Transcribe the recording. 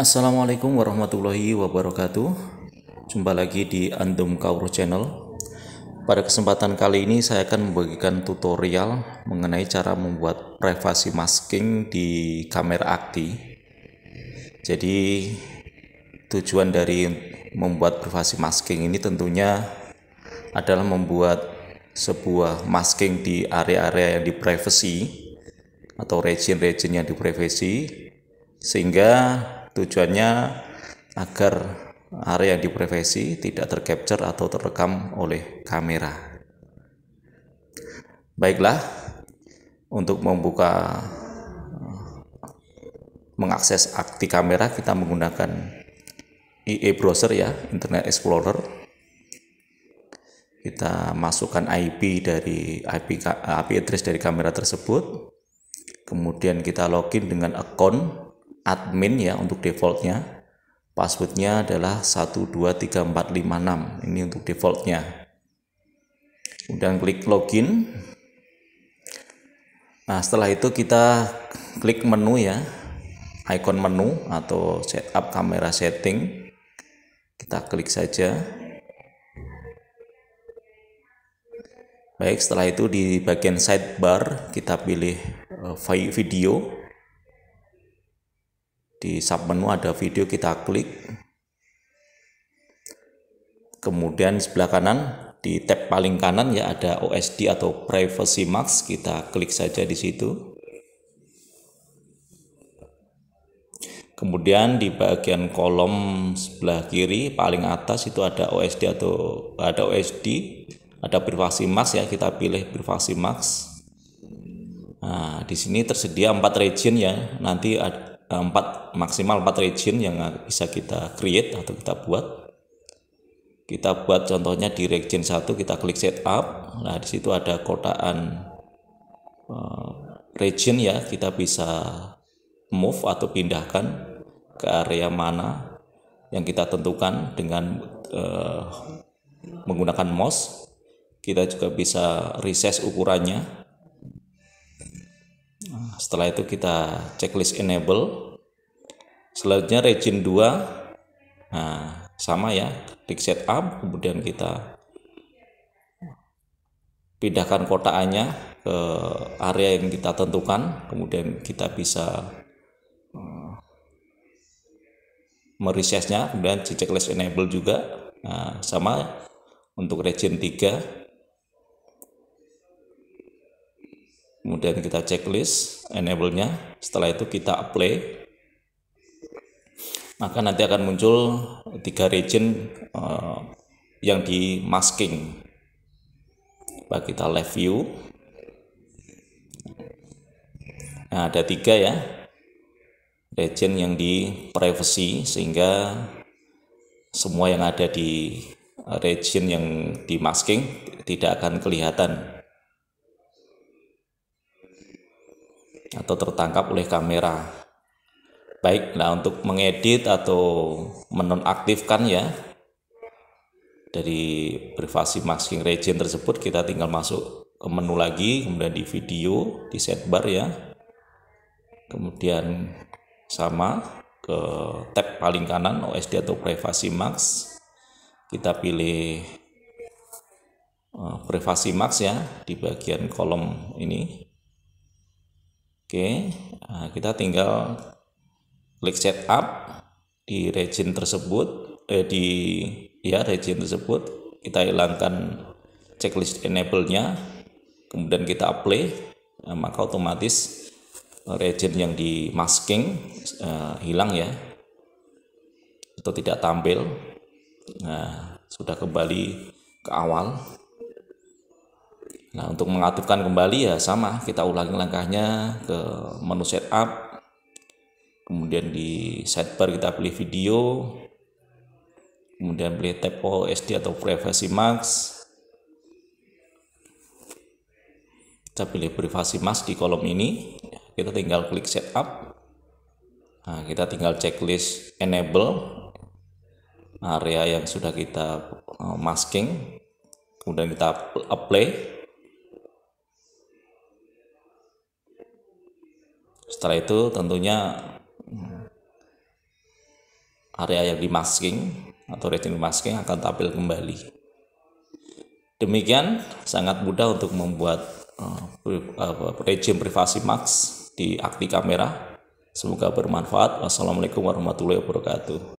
Assalamualaikum warahmatullahi wabarakatuh Jumpa lagi di Andum Kauro Channel Pada kesempatan kali ini saya akan membagikan tutorial mengenai cara membuat privasi masking di kamera akti Jadi tujuan dari membuat privasi masking ini tentunya adalah membuat sebuah masking di area-area yang di privacy atau region-region yang di privacy sehingga Tujuannya agar area yang diprivasi tidak tercapture atau terekam oleh kamera. Baiklah, untuk membuka eh, mengakses akti kamera kita menggunakan IE browser ya, Internet Explorer. Kita masukkan IP dari IP eh, IP address dari kamera tersebut. Kemudian kita login dengan akun admin ya untuk defaultnya passwordnya adalah 123456 ini untuk defaultnya kemudian klik login nah setelah itu kita klik menu ya icon menu atau setup kamera setting kita klik saja baik setelah itu di bagian sidebar kita pilih eh, video di sub menu ada video kita klik kemudian sebelah kanan di tab paling kanan ya ada OSD atau Privacy Max kita klik saja di situ Kemudian di bagian kolom sebelah kiri paling atas itu ada OSD atau ada OSD, ada privasi max ya kita pilih privasi max. Nah, di sini tersedia empat region ya. Nanti Eh, empat maksimal 4 region yang bisa kita create atau kita buat kita buat contohnya di region 1 kita klik setup nah di situ ada kotaan eh, region ya kita bisa move atau pindahkan ke area mana yang kita tentukan dengan uh, menggunakan mouse kita juga bisa resize ukurannya setelah itu kita checklist enable selanjutnya region 2 nah sama ya klik setup kemudian kita pindahkan kotaannya ke area yang kita tentukan kemudian kita bisa hmm, meresesnya kemudian checklist enable juga nah, sama untuk region 3 kemudian kita checklist enable-nya setelah itu kita apply maka nanti akan muncul tiga region uh, yang di masking Bagi kita left view nah ada tiga ya region yang di privacy sehingga semua yang ada di region yang di masking tidak akan kelihatan atau tertangkap oleh kamera. Baik, nah untuk mengedit atau menonaktifkan ya dari privasi masking region tersebut kita tinggal masuk ke menu lagi, kemudian di video, di sidebar ya. Kemudian sama ke tab paling kanan OSD atau privasi max. Kita pilih eh, privasi max ya di bagian kolom ini Oke, nah kita tinggal klik setup di region tersebut, eh, di ya region tersebut, kita hilangkan checklist enable-nya, kemudian kita apply, nah, maka otomatis region yang di masking eh, hilang ya, atau tidak tampil. Nah, sudah kembali ke awal Nah, untuk mengaktifkan kembali ya sama, kita ulangi langkahnya ke menu setup. Kemudian di sidebar kita pilih video. Kemudian pilih tempo OSD atau Privacy Max. Kita pilih Privacy Max di kolom ini. Kita tinggal klik setup. Nah, kita tinggal checklist enable area yang sudah kita eh, masking. Kemudian kita apply setelah itu tentunya hmm, area yang dimasking atau resin masking akan tampil kembali. Demikian sangat mudah untuk membuat uh, rejim privasi Max di aktif kamera. Semoga bermanfaat. Wassalamualaikum warahmatullahi wabarakatuh.